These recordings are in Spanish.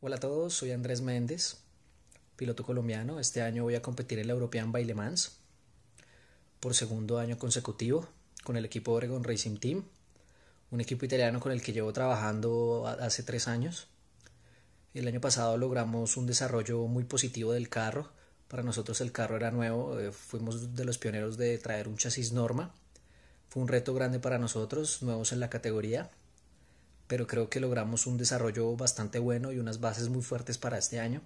Hola a todos, soy Andrés Méndez, piloto colombiano. Este año voy a competir en la European Bailemans por segundo año consecutivo con el equipo Oregon Racing Team, un equipo italiano con el que llevo trabajando hace tres años. El año pasado logramos un desarrollo muy positivo del carro. Para nosotros el carro era nuevo, eh, fuimos de los pioneros de traer un chasis norma. Fue un reto grande para nosotros, nuevos en la categoría, pero creo que logramos un desarrollo bastante bueno y unas bases muy fuertes para este año.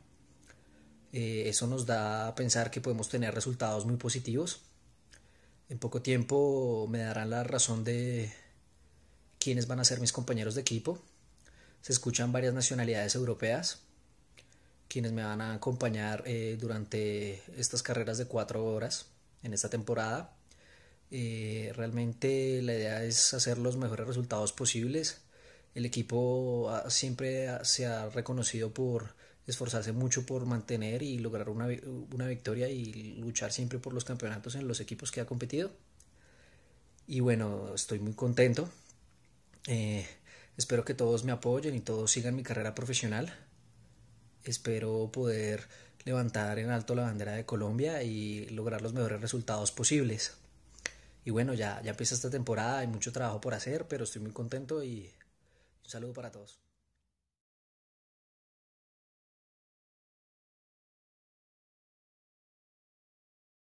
Eh, eso nos da a pensar que podemos tener resultados muy positivos. En poco tiempo me darán la razón de quiénes van a ser mis compañeros de equipo. Se escuchan varias nacionalidades europeas, quienes me van a acompañar eh, durante estas carreras de cuatro horas en esta temporada. Eh, realmente la idea es hacer los mejores resultados posibles el equipo ah, siempre ah, se ha reconocido por esforzarse mucho por mantener y lograr una, victoria y luchar siempre por los campeonatos en los equipos que ha competido. Y bueno, estoy muy contento. Eh, espero que todos me apoyen y todos sigan mi carrera profesional. Espero poder levantar en alto la bandera de Colombia y lograr los mejores resultados posibles. Y bueno, ya, ya empieza esta temporada, hay mucho trabajo por hacer, pero estoy muy contento y un saludo para todos.